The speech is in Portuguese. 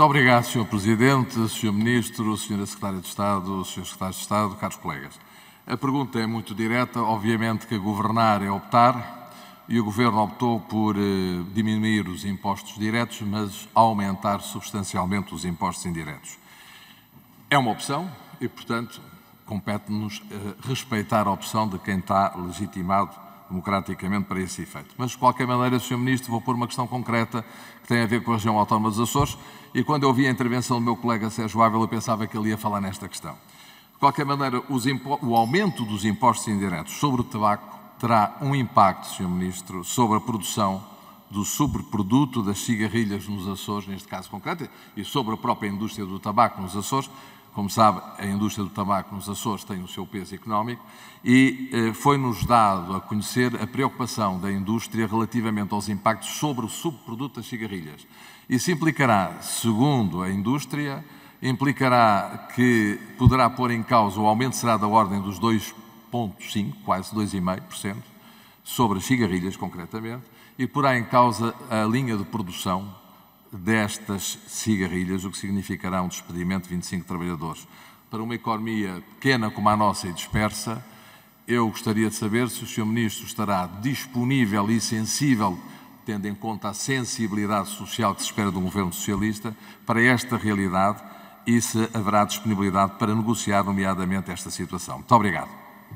Muito obrigado, Sr. Presidente, Sr. Ministro, Sra. Secretária de Estado, Sr. Secretário de Estado, caros colegas. A pergunta é muito direta. Obviamente que governar é optar e o Governo optou por eh, diminuir os impostos diretos, mas aumentar substancialmente os impostos indiretos. É uma opção e, portanto, compete-nos eh, respeitar a opção de quem está legitimado democraticamente para esse efeito. Mas, de qualquer maneira, Sr. Ministro, vou pôr uma questão concreta que tem a ver com a região autónoma dos Açores e quando eu vi a intervenção do meu colega Sérgio Ávila, eu pensava que ele ia falar nesta questão. De qualquer maneira, o aumento dos impostos indiretos sobre o tabaco terá um impacto, Sr. Ministro, sobre a produção do superproduto das cigarrilhas nos Açores, neste caso concreto, e sobre a própria indústria do tabaco nos Açores, como sabe, a indústria do tabaco nos Açores tem o seu peso económico e eh, foi-nos dado a conhecer a preocupação da indústria relativamente aos impactos sobre o subproduto das cigarrilhas. Isso implicará, segundo a indústria, implicará que poderá pôr em causa, o aumento será da ordem dos 2,5%, quase 2,5%, sobre as cigarrilhas concretamente, e porá em causa a linha de produção destas cigarrilhas, o que significará um despedimento de 25 trabalhadores. Para uma economia pequena como a nossa e dispersa, eu gostaria de saber se o Sr. Ministro estará disponível e sensível, tendo em conta a sensibilidade social que se espera de um governo socialista, para esta realidade e se haverá disponibilidade para negociar, nomeadamente, esta situação. Muito obrigado.